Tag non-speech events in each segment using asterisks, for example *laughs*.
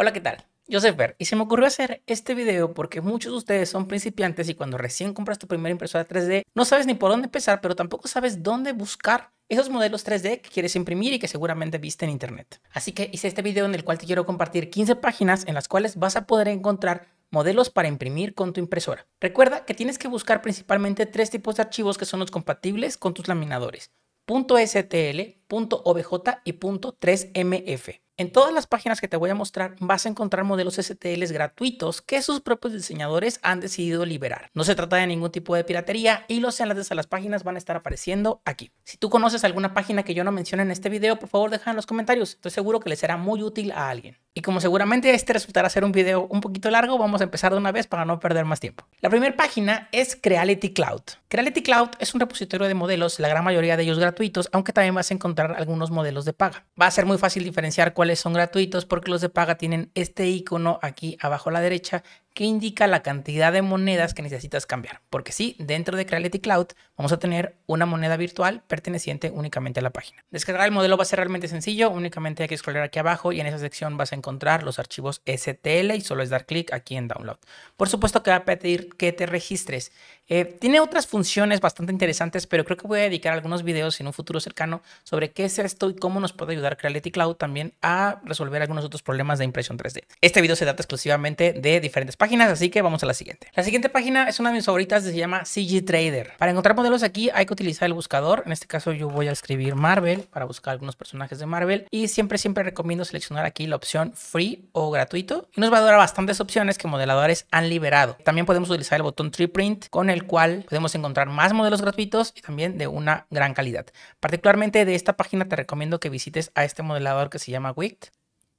Hola, ¿qué tal? Yo soy Fer y se me ocurrió hacer este video porque muchos de ustedes son principiantes y cuando recién compras tu primera impresora 3D no sabes ni por dónde empezar, pero tampoco sabes dónde buscar esos modelos 3D que quieres imprimir y que seguramente viste en internet. Así que hice este video en el cual te quiero compartir 15 páginas en las cuales vas a poder encontrar modelos para imprimir con tu impresora. Recuerda que tienes que buscar principalmente tres tipos de archivos que son los compatibles con tus laminadores. .stl, .obj y .3mf. En todas las páginas que te voy a mostrar vas a encontrar modelos STLs gratuitos que sus propios diseñadores han decidido liberar. No se trata de ningún tipo de piratería y los enlaces a las páginas van a estar apareciendo aquí. Si tú conoces alguna página que yo no mencione en este video, por favor deja en los comentarios. Estoy seguro que le será muy útil a alguien. Y como seguramente este resultará ser un video un poquito largo, vamos a empezar de una vez para no perder más tiempo. La primera página es Creality Cloud. Creality Cloud es un repositorio de modelos, la gran mayoría de ellos gratuitos, aunque también vas a encontrar algunos modelos de paga. Va a ser muy fácil diferenciar cuál son gratuitos porque los de paga tienen este icono aquí abajo a la derecha que indica la cantidad de monedas que necesitas cambiar. Porque sí, dentro de Creality Cloud vamos a tener una moneda virtual perteneciente únicamente a la página. Descargar el modelo va a ser realmente sencillo, únicamente hay que scrollar aquí abajo y en esa sección vas a encontrar los archivos STL y solo es dar clic aquí en Download. Por supuesto que va a pedir que te registres. Eh, tiene otras funciones bastante interesantes, pero creo que voy a dedicar algunos videos en un futuro cercano sobre qué es esto y cómo nos puede ayudar Creality Cloud también a resolver algunos otros problemas de impresión 3D. Este video se trata exclusivamente de diferentes páginas así que vamos a la siguiente. La siguiente página es una de mis favoritas, se llama CG Trader. Para encontrar modelos aquí hay que utilizar el buscador. En este caso yo voy a escribir Marvel para buscar algunos personajes de Marvel. Y siempre, siempre recomiendo seleccionar aquí la opción free o gratuito. Y nos va a dar bastantes opciones que modeladores han liberado. También podemos utilizar el botón 3Print con el cual podemos encontrar más modelos gratuitos y también de una gran calidad. Particularmente de esta página te recomiendo que visites a este modelador que se llama Wicked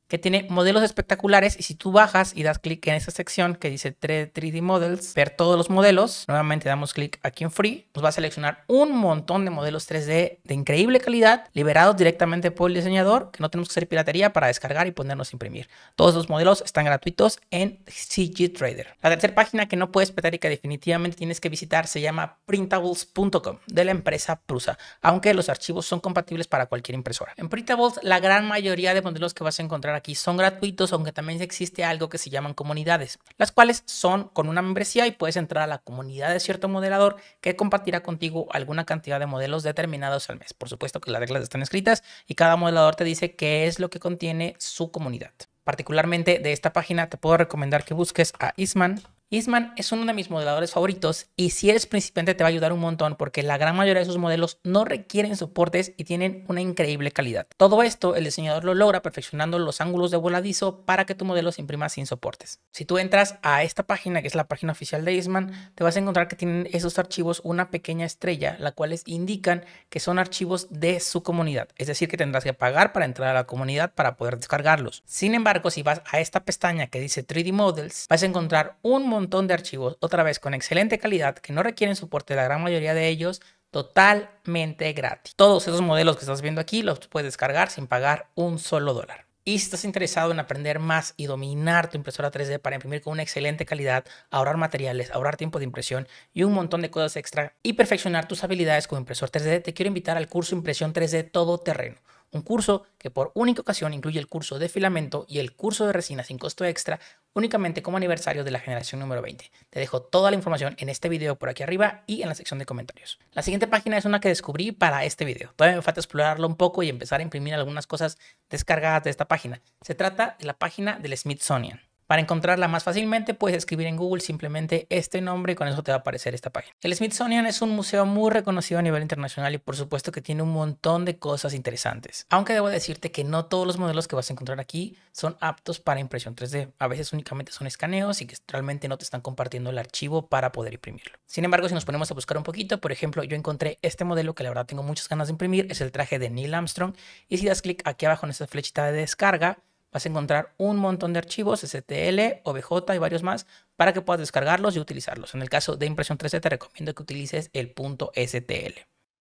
que tiene modelos espectaculares y si tú bajas y das clic en esa sección que dice 3D Models, ver todos los modelos, nuevamente damos clic aquí en Free, nos va a seleccionar un montón de modelos 3D de increíble calidad, liberados directamente por el diseñador, que no tenemos que hacer piratería para descargar y ponernos a imprimir. Todos los modelos están gratuitos en CG Trader. La tercera página que no puedes petar... y que definitivamente tienes que visitar se llama printables.com de la empresa Prusa, aunque los archivos son compatibles para cualquier impresora. En Printables la gran mayoría de modelos que vas a encontrar aquí son gratuitos, aunque también existe algo que se llaman comunidades, las cuales son con una membresía y puedes entrar a la comunidad de cierto modelador que compartirá contigo alguna cantidad de modelos determinados al mes. Por supuesto que las reglas están escritas y cada modelador te dice qué es lo que contiene su comunidad. Particularmente de esta página te puedo recomendar que busques a Isman, Eastman es uno de mis modeladores favoritos y si eres principiante te va a ayudar un montón porque la gran mayoría de sus modelos no requieren soportes y tienen una increíble calidad. Todo esto el diseñador lo logra perfeccionando los ángulos de voladizo para que tu modelo se imprima sin soportes. Si tú entras a esta página, que es la página oficial de Eastman, te vas a encontrar que tienen esos archivos una pequeña estrella, la cual les indican que son archivos de su comunidad, es decir, que tendrás que pagar para entrar a la comunidad para poder descargarlos. Sin embargo, si vas a esta pestaña que dice 3D Models, vas a encontrar un montón de archivos, otra vez con excelente calidad, que no requieren soporte la gran mayoría de ellos, totalmente gratis. Todos esos modelos que estás viendo aquí los puedes descargar sin pagar un solo dólar. Y si estás interesado en aprender más y dominar tu impresora 3D para imprimir con una excelente calidad, ahorrar materiales, ahorrar tiempo de impresión y un montón de cosas extra y perfeccionar tus habilidades con impresor 3D, te quiero invitar al curso Impresión 3D Todo Terreno un curso que por única ocasión incluye el curso de filamento y el curso de resina sin costo extra únicamente como aniversario de la generación número 20. Te dejo toda la información en este video por aquí arriba y en la sección de comentarios. La siguiente página es una que descubrí para este video. Todavía me falta explorarlo un poco y empezar a imprimir algunas cosas descargadas de esta página. Se trata de la página del Smithsonian. Para encontrarla más fácilmente puedes escribir en Google simplemente este nombre y con eso te va a aparecer esta página. El Smithsonian es un museo muy reconocido a nivel internacional y por supuesto que tiene un montón de cosas interesantes. Aunque debo decirte que no todos los modelos que vas a encontrar aquí son aptos para impresión 3D. A veces únicamente son escaneos y que realmente no te están compartiendo el archivo para poder imprimirlo. Sin embargo, si nos ponemos a buscar un poquito, por ejemplo, yo encontré este modelo que la verdad tengo muchas ganas de imprimir, es el traje de Neil Armstrong y si das clic aquí abajo en esta flechita de descarga, vas a encontrar un montón de archivos, STL, OBJ y varios más, para que puedas descargarlos y utilizarlos. En el caso de impresión 3D te recomiendo que utilices el punto STL.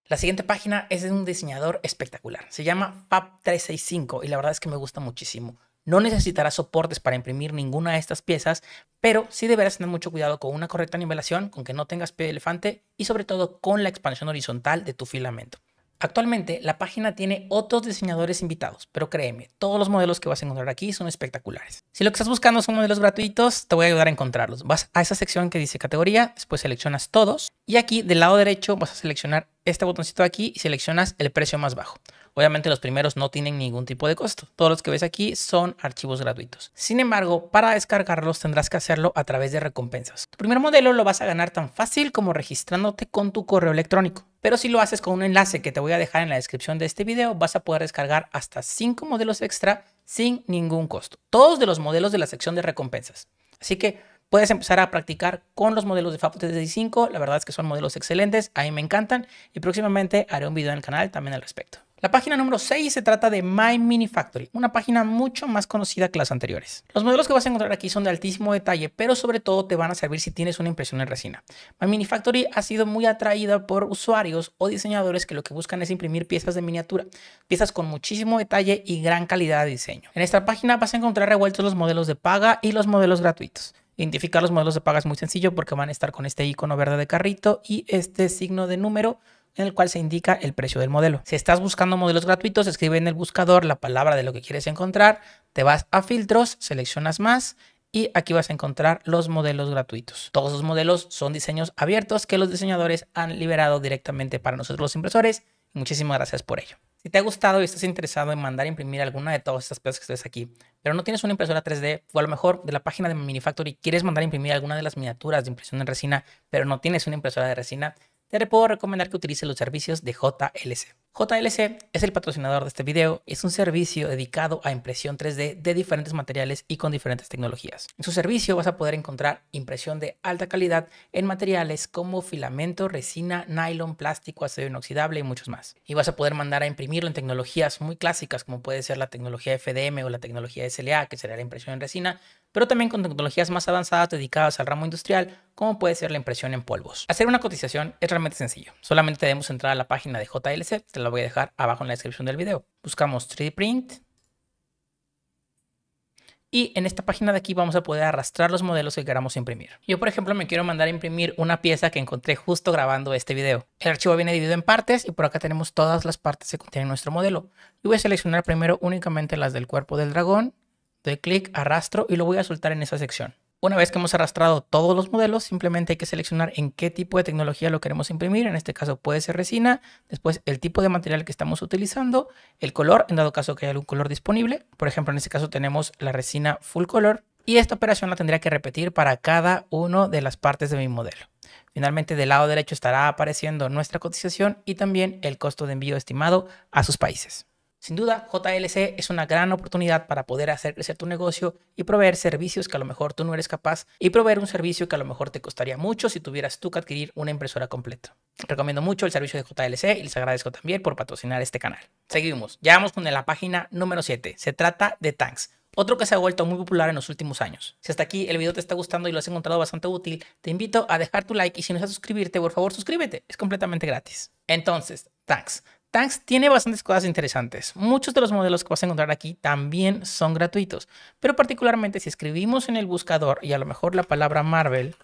La siguiente página es de un diseñador espectacular. Se llama Fab365 y la verdad es que me gusta muchísimo. No necesitarás soportes para imprimir ninguna de estas piezas, pero sí deberás tener mucho cuidado con una correcta nivelación, con que no tengas pie de elefante y sobre todo con la expansión horizontal de tu filamento. Actualmente la página tiene otros diseñadores invitados, pero créeme, todos los modelos que vas a encontrar aquí son espectaculares. Si lo que estás buscando son modelos gratuitos, te voy a ayudar a encontrarlos. Vas a esa sección que dice categoría, después seleccionas todos y aquí del lado derecho vas a seleccionar este botoncito de aquí y seleccionas el precio más bajo. Obviamente los primeros no tienen ningún tipo de costo. Todos los que ves aquí son archivos gratuitos. Sin embargo, para descargarlos tendrás que hacerlo a través de recompensas. Tu primer modelo lo vas a ganar tan fácil como registrándote con tu correo electrónico. Pero si lo haces con un enlace que te voy a dejar en la descripción de este video, vas a poder descargar hasta 5 modelos extra sin ningún costo. Todos de los modelos de la sección de recompensas. Así que puedes empezar a practicar con los modelos de Fab 35. La verdad es que son modelos excelentes, a mí me encantan y próximamente haré un video en el canal también al respecto. La página número 6 se trata de My Mini Factory, una página mucho más conocida que las anteriores. Los modelos que vas a encontrar aquí son de altísimo detalle, pero sobre todo te van a servir si tienes una impresión en resina. My Mini Factory ha sido muy atraída por usuarios o diseñadores que lo que buscan es imprimir piezas de miniatura, piezas con muchísimo detalle y gran calidad de diseño. En esta página vas a encontrar revueltos los modelos de paga y los modelos gratuitos. Identificar los modelos de paga es muy sencillo porque van a estar con este icono verde de carrito y este signo de número en el cual se indica el precio del modelo. Si estás buscando modelos gratuitos, escribe en el buscador la palabra de lo que quieres encontrar, te vas a filtros, seleccionas más y aquí vas a encontrar los modelos gratuitos. Todos los modelos son diseños abiertos que los diseñadores han liberado directamente para nosotros los impresores. Muchísimas gracias por ello. Si te ha gustado y estás interesado en mandar a imprimir alguna de todas estas piezas que estás aquí, pero no tienes una impresora 3D o a lo mejor de la página de minifactory quieres mandar a imprimir alguna de las miniaturas de impresión en resina, pero no tienes una impresora de resina, te puedo recomendar que utilice los servicios de JLC. JLC es el patrocinador de este video es un servicio dedicado a impresión 3D de diferentes materiales y con diferentes tecnologías. En su servicio vas a poder encontrar impresión de alta calidad en materiales como filamento, resina, nylon, plástico, acero inoxidable y muchos más. Y vas a poder mandar a imprimirlo en tecnologías muy clásicas como puede ser la tecnología FDM o la tecnología SLA, que sería la impresión en resina, pero también con tecnologías más avanzadas dedicadas al ramo industrial, como puede ser la impresión en polvos. Hacer una cotización es realmente sencillo. Solamente debemos entrar a la página de JLC la voy a dejar abajo en la descripción del video. Buscamos 3D Print. Y en esta página de aquí vamos a poder arrastrar los modelos que queramos imprimir. Yo, por ejemplo, me quiero mandar a imprimir una pieza que encontré justo grabando este video. El archivo viene dividido en partes y por acá tenemos todas las partes que contienen nuestro modelo. Y voy a seleccionar primero únicamente las del cuerpo del dragón. Doy clic, arrastro y lo voy a soltar en esa sección. Una vez que hemos arrastrado todos los modelos, simplemente hay que seleccionar en qué tipo de tecnología lo queremos imprimir. En este caso puede ser resina, después el tipo de material que estamos utilizando, el color, en dado caso que haya algún color disponible. Por ejemplo, en este caso tenemos la resina full color y esta operación la tendría que repetir para cada una de las partes de mi modelo. Finalmente, del lado derecho estará apareciendo nuestra cotización y también el costo de envío estimado a sus países. Sin duda, JLC es una gran oportunidad para poder hacer crecer tu negocio y proveer servicios que a lo mejor tú no eres capaz y proveer un servicio que a lo mejor te costaría mucho si tuvieras tú que adquirir una impresora completa. Recomiendo mucho el servicio de JLC y les agradezco también por patrocinar este canal. Seguimos, ya vamos con la página número 7. Se trata de Tanks otro que se ha vuelto muy popular en los últimos años. Si hasta aquí el video te está gustando y lo has encontrado bastante útil, te invito a dejar tu like y si no estás suscribirte, por favor suscríbete, es completamente gratis. Entonces, Tanks Tanks tiene bastantes cosas interesantes. Muchos de los modelos que vas a encontrar aquí también son gratuitos, pero particularmente si escribimos en el buscador y a lo mejor la palabra Marvel,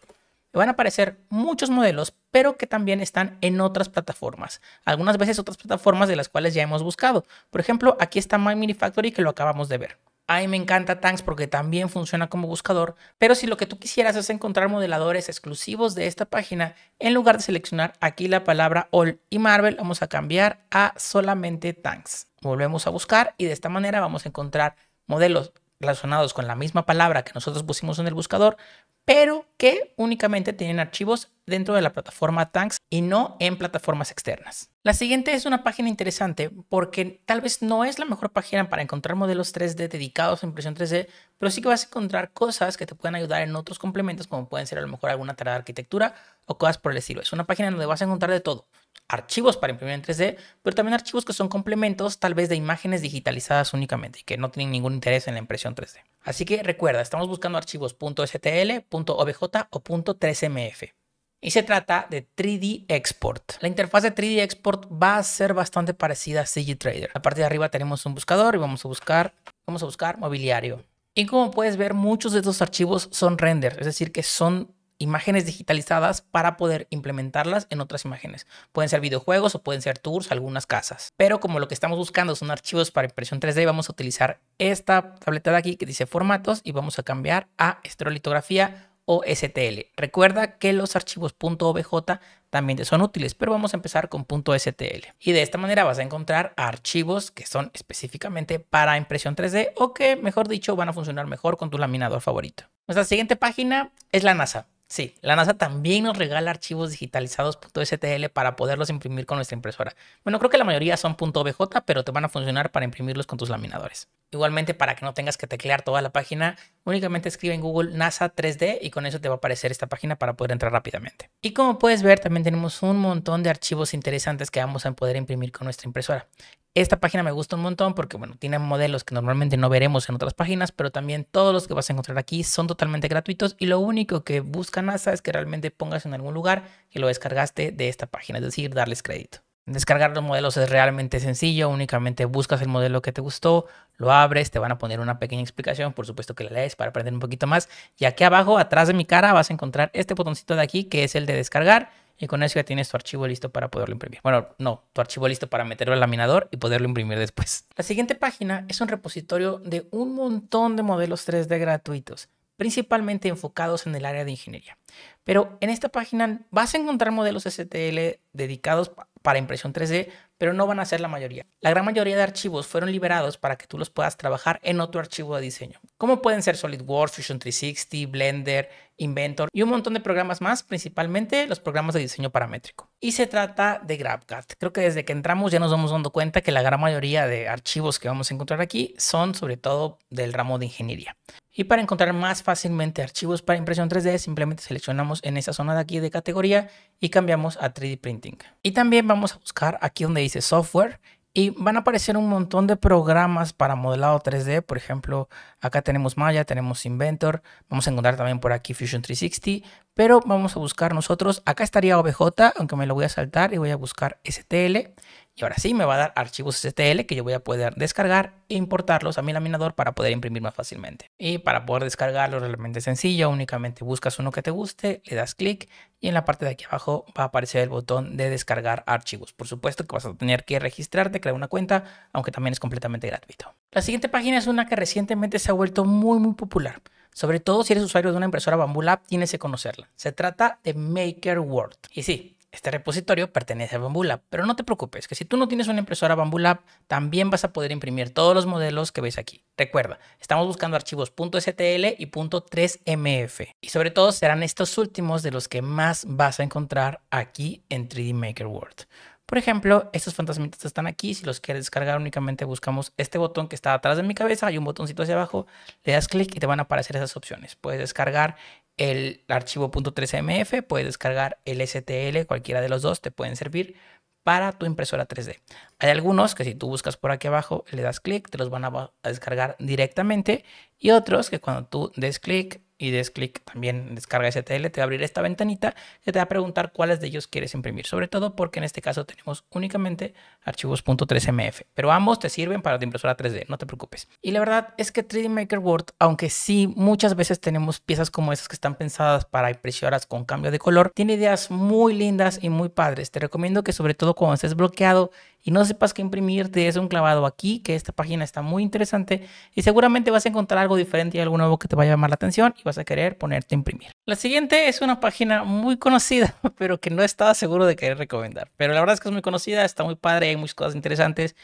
van a aparecer muchos modelos, pero que también están en otras plataformas. Algunas veces otras plataformas de las cuales ya hemos buscado. Por ejemplo, aquí está My Mini Factory que lo acabamos de ver mí me encanta Tanks porque también funciona como buscador, pero si lo que tú quisieras es encontrar modeladores exclusivos de esta página, en lugar de seleccionar aquí la palabra All y Marvel, vamos a cambiar a solamente Tanks. Volvemos a buscar y de esta manera vamos a encontrar modelos relacionados con la misma palabra que nosotros pusimos en el buscador, pero que únicamente tienen archivos dentro de la plataforma Tanks y no en plataformas externas. La siguiente es una página interesante porque tal vez no es la mejor página para encontrar modelos 3D dedicados a impresión 3D, pero sí que vas a encontrar cosas que te pueden ayudar en otros complementos como pueden ser a lo mejor alguna tarea de arquitectura o cosas por el estilo. Es una página donde vas a encontrar de todo archivos para imprimir en 3D, pero también archivos que son complementos tal vez de imágenes digitalizadas únicamente y que no tienen ningún interés en la impresión 3D. Así que recuerda, estamos buscando archivos .stl, .obj o .3mf. Y se trata de 3D Export. La interfaz de 3D Export va a ser bastante parecida a CGTrader. A partir de arriba tenemos un buscador y vamos a buscar, vamos a buscar mobiliario. Y como puedes ver, muchos de estos archivos son renders, es decir, que son imágenes digitalizadas para poder implementarlas en otras imágenes. Pueden ser videojuegos o pueden ser tours, algunas casas. Pero como lo que estamos buscando son archivos para impresión 3D, vamos a utilizar esta tableta de aquí que dice formatos y vamos a cambiar a estrolitografía o STL. Recuerda que los archivos .obj también son útiles, pero vamos a empezar con .stl. Y de esta manera vas a encontrar archivos que son específicamente para impresión 3D o que, mejor dicho, van a funcionar mejor con tu laminador favorito. Nuestra siguiente página es la NASA. Sí, la NASA también nos regala archivos digitalizados .stl para poderlos imprimir con nuestra impresora. Bueno, creo que la mayoría son .bj, pero te van a funcionar para imprimirlos con tus laminadores. Igualmente, para que no tengas que teclear toda la página, únicamente escribe en Google NASA 3D y con eso te va a aparecer esta página para poder entrar rápidamente. Y como puedes ver, también tenemos un montón de archivos interesantes que vamos a poder imprimir con nuestra impresora. Esta página me gusta un montón porque, bueno, tiene modelos que normalmente no veremos en otras páginas, pero también todos los que vas a encontrar aquí son totalmente gratuitos y lo único que busca NASA es que realmente pongas en algún lugar que lo descargaste de esta página, es decir, darles crédito. Descargar los modelos es realmente sencillo, únicamente buscas el modelo que te gustó, lo abres, te van a poner una pequeña explicación, por supuesto que la lees para aprender un poquito más. Y aquí abajo, atrás de mi cara, vas a encontrar este botoncito de aquí que es el de descargar y con eso ya tienes tu archivo listo para poderlo imprimir. Bueno, no, tu archivo listo para meterlo al laminador y poderlo imprimir después. La siguiente página es un repositorio de un montón de modelos 3D gratuitos, principalmente enfocados en el área de ingeniería. Pero en esta página vas a encontrar modelos STL dedicados para impresión 3D, pero no van a ser la mayoría. La gran mayoría de archivos fueron liberados para que tú los puedas trabajar en otro archivo de diseño, como pueden ser SolidWorks, Fusion 360, Blender, Inventor y un montón de programas más, principalmente los programas de diseño paramétrico. Y se trata de GrabCAD. Creo que desde que entramos ya nos vamos dando cuenta que la gran mayoría de archivos que vamos a encontrar aquí son sobre todo del ramo de ingeniería. Y para encontrar más fácilmente archivos para impresión 3D, simplemente seleccionamos en esa zona de aquí de categoría y cambiamos a 3D Printing. Y también vamos a buscar aquí donde dice software y van a aparecer un montón de programas para modelado 3D. Por ejemplo, acá tenemos Maya, tenemos Inventor. Vamos a encontrar también por aquí Fusion 360. Pero vamos a buscar nosotros. Acá estaría OBJ, aunque me lo voy a saltar y voy a buscar STL. Y ahora sí me va a dar archivos STL que yo voy a poder descargar e importarlos a mi laminador para poder imprimir más fácilmente. Y para poder descargarlos realmente sencillo, únicamente buscas uno que te guste, le das clic y en la parte de aquí abajo va a aparecer el botón de descargar archivos. Por supuesto que vas a tener que registrarte, crear una cuenta, aunque también es completamente gratuito. La siguiente página es una que recientemente se ha vuelto muy muy popular. Sobre todo si eres usuario de una impresora Bamboo Lab, tienes que conocerla. Se trata de Maker World. Y sí, este repositorio pertenece a Bambulab, pero no te preocupes, que si tú no tienes una impresora Bambulab, también vas a poder imprimir todos los modelos que ves aquí. Recuerda, estamos buscando archivos .stl y .3mf, y sobre todo serán estos últimos de los que más vas a encontrar aquí en 3D Maker World. Por ejemplo, estos fantasmitas están aquí, si los quieres descargar únicamente buscamos este botón que está atrás de mi cabeza, hay un botoncito hacia abajo, le das clic y te van a aparecer esas opciones. Puedes descargar el archivo .3mf, puedes descargar el STL, cualquiera de los dos te pueden servir para tu impresora 3D. Hay algunos que si tú buscas por aquí abajo, le das clic, te los van a, descargar directamente y otros que cuando tú des clic y des clic también descarga STL, te va a abrir esta ventanita que te va a preguntar cuáles de ellos quieres imprimir, sobre todo porque en este caso tenemos únicamente archivos .3mf, pero ambos te sirven para la impresora 3D, no te preocupes. Y la verdad es que 3D Maker World, aunque sí muchas veces tenemos piezas como esas que están pensadas para impresoras con cambio de color, tiene ideas muy lindas y muy padres. Te recomiendo que sobre todo cuando estés bloqueado y no sepas que imprimir, te des un clavado aquí, que esta página está muy interesante y seguramente vas a encontrar algo diferente y algo nuevo que te va a llamar la atención y vas a querer ponerte a imprimir. La siguiente es una página muy conocida, *laughs* pero que no estaba seguro de querer recomendar. Pero la verdad es que es muy conocida, está muy padre, hay muchas cosas interesantes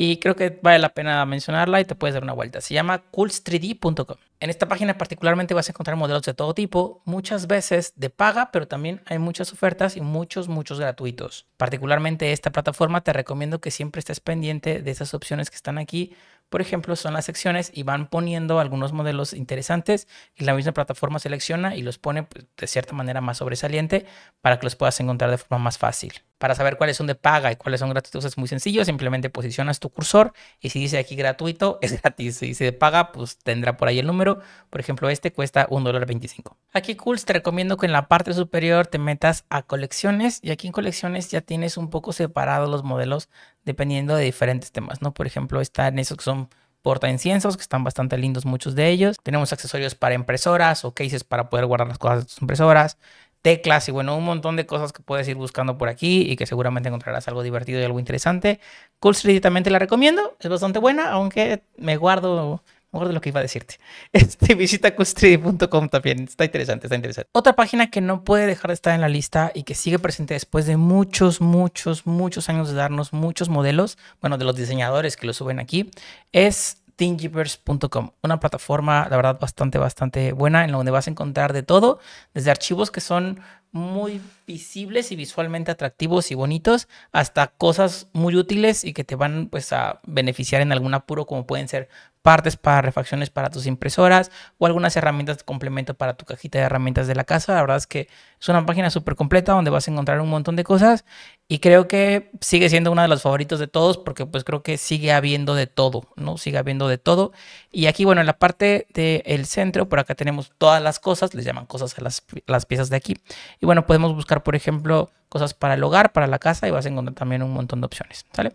y creo que vale la pena mencionarla y te puedes dar una vuelta. Se llama Cools3D.com En esta página particularmente vas a encontrar modelos de todo tipo, muchas veces de paga, pero también hay muchas ofertas y muchos, muchos gratuitos. Particularmente esta plataforma te recomiendo que siempre estés pendiente de esas opciones que están aquí. Por ejemplo, son las secciones y van poniendo algunos modelos interesantes y la misma plataforma selecciona y los pone pues, de cierta manera más sobresaliente para que los puedas encontrar de forma más fácil. Para saber cuáles son de paga y cuáles son gratuitos es muy sencillo, simplemente posicionas tu cursor y si dice aquí gratuito, *laughs* es gratis. Si dice de paga, pues tendrá por ahí el número. Por ejemplo, este cuesta $1.25. Aquí Cools te recomiendo que en la parte superior te metas a colecciones y aquí en colecciones ya tienes un poco separados los modelos dependiendo de diferentes temas, ¿no? Por ejemplo, están esos que son porta inciensos, que están bastante lindos muchos de ellos. Tenemos accesorios para impresoras o cases para poder guardar las cosas de tus impresoras teclas y bueno, un montón de cosas que puedes ir buscando por aquí y que seguramente encontrarás algo divertido y algo interesante. Cool Street también te la recomiendo, es bastante buena, aunque me guardo mejor de lo que iba a decirte. *laughs* Este, visita coolstreet.com también, está interesante, está interesante. Otra página que no puede dejar de estar en la lista y que sigue presente después de muchos, muchos, muchos años de darnos muchos modelos, bueno, de los diseñadores que lo suben aquí, es thingiverse.com, una plataforma, la verdad, bastante, bastante buena, en la donde vas a encontrar de todo, desde archivos que son muy visibles y visualmente atractivos y bonitos, hasta cosas muy útiles y que te van pues a beneficiar en algún apuro, como pueden ser partes para refacciones para tus impresoras o algunas herramientas de complemento para tu cajita de herramientas de la casa. La verdad es que es una página súper completa donde vas a encontrar un montón de cosas y creo que sigue siendo uno de los favoritos de todos porque pues creo que sigue habiendo de todo, ¿no? Sigue habiendo de todo. Y aquí, bueno, en la parte del centro, por acá tenemos todas las cosas, les llaman cosas a las, las piezas de aquí. Y bueno, podemos buscar, por ejemplo, cosas para el hogar, para la casa y vas a encontrar también un montón de opciones, ¿sale?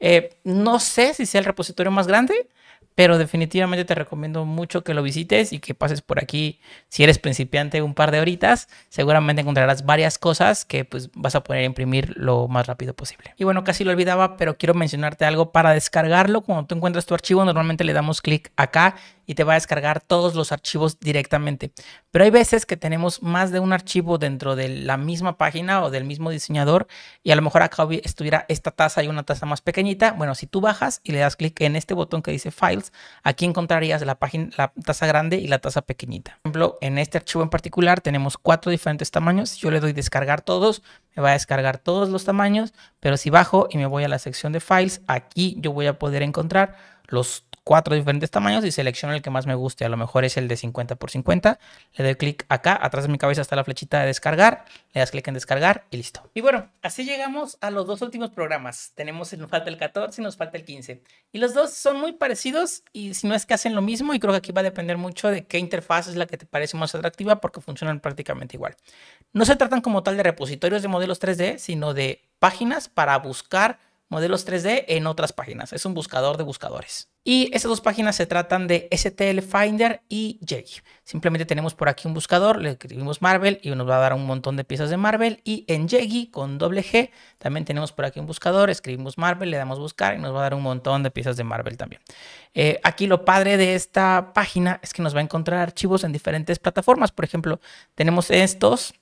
Eh, no sé si sea el repositorio más grande, pero definitivamente te recomiendo mucho que lo visites y que pases por aquí. Si eres principiante un par de horitas, seguramente encontrarás varias cosas que pues vas a poder imprimir lo más rápido posible. Y bueno, casi lo olvidaba, pero quiero mencionarte algo para descargarlo. Cuando tú encuentras tu archivo, normalmente le damos clic acá y te va a descargar todos los archivos directamente. Pero hay veces que tenemos más de un archivo dentro de la misma página o del mismo diseñador y a lo mejor acá estuviera esta taza y una taza más pequeñita. Bueno, si tú bajas y le das clic en este botón que dice Files, aquí encontrarías la, página, la taza grande y la taza pequeñita. Por ejemplo, en este archivo en particular tenemos cuatro diferentes tamaños. yo le doy descargar todos, me va a descargar todos los tamaños, pero si bajo y me voy a la sección de Files, aquí yo voy a poder encontrar los cuatro diferentes tamaños y selecciono el que más me guste. A lo mejor es el de 50 por 50. Le doy clic acá, atrás de mi cabeza está la flechita de descargar. Le das clic en descargar y listo. Y bueno, así llegamos a los dos últimos programas. Tenemos nos falta el 14 y nos falta el 15. Y los dos son muy parecidos y si no es que hacen lo mismo y creo que aquí va a depender mucho de qué interfaz es la que te parece más atractiva porque funcionan prácticamente igual. No se tratan como tal de repositorios de modelos 3D, sino de páginas para buscar modelos 3D en otras páginas. Es un buscador de buscadores. Y esas dos páginas se tratan de STL Finder y Jegi. Simplemente tenemos por aquí un buscador, le escribimos Marvel y nos va a dar un montón de piezas de Marvel. Y en Jegi con doble G también tenemos por aquí un buscador, escribimos Marvel, le damos buscar y nos va a dar un montón de piezas de Marvel también. Eh, aquí lo padre de esta página es que nos va a encontrar archivos en diferentes plataformas. Por ejemplo, tenemos estos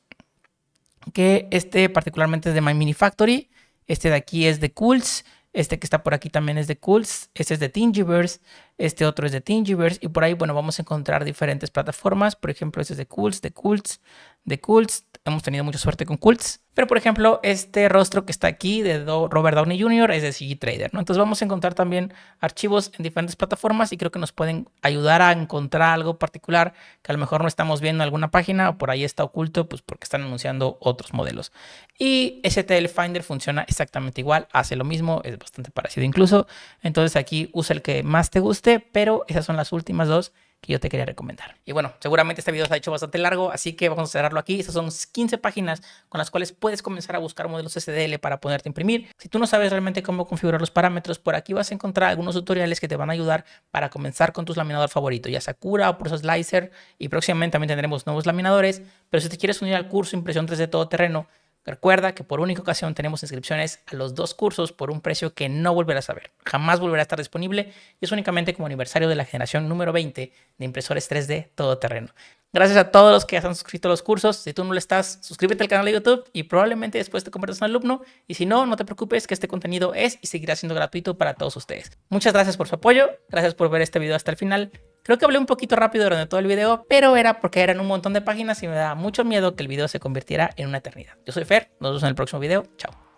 que este particularmente es de My Mini Factory este de aquí es de Cools. Este que está por aquí también es de Cools. Este es de Tingiverse, Este otro es de Tingiverse Y por ahí, bueno, vamos a encontrar diferentes plataformas. Por ejemplo, este es de Cools, de Cools de Cults. Hemos tenido mucha suerte con Cults. Pero, por ejemplo, este rostro que está aquí de Robert Downey Jr. es de CG Trader, ¿no? Entonces vamos a encontrar también archivos en diferentes plataformas y creo que nos pueden ayudar a encontrar algo particular que a lo mejor no estamos viendo en alguna página o por ahí está oculto, pues porque están anunciando otros modelos. Y STL Finder funciona exactamente igual, hace lo mismo, es bastante parecido incluso. Entonces aquí usa el que más te guste, pero esas son las últimas dos que yo te quería recomendar. Y bueno, seguramente este video se ha hecho bastante largo, así que vamos a cerrarlo aquí. Estas son 15 páginas con las cuales puedes comenzar a buscar modelos SDL para ponerte a imprimir. Si tú no sabes realmente cómo configurar los parámetros, por aquí vas a encontrar algunos tutoriales que te van a ayudar para comenzar con tus laminador favorito, ya sea Cura o Prusa Slicer, y próximamente también tendremos nuevos laminadores, pero si te quieres unir al curso Impresión 3D Terreno, Recuerda que por única ocasión tenemos inscripciones a los dos cursos por un precio que no volverás a ver, jamás volverá a estar disponible y es únicamente como aniversario de la generación número 20 de impresores 3D todoterreno. Gracias a todos los que ya han suscrito a los cursos. Si tú no lo estás, suscríbete al canal de YouTube y probablemente después te conviertas en alumno. Y si no, no te preocupes que este contenido es y seguirá siendo gratuito para todos ustedes. Muchas gracias por su apoyo, gracias por ver este video hasta el final Creo que hablé un poquito rápido durante todo el video, pero era porque eran un montón de páginas y me daba mucho miedo que el video se convirtiera en una eternidad. Yo soy Fer, nos vemos en el próximo video. Chao.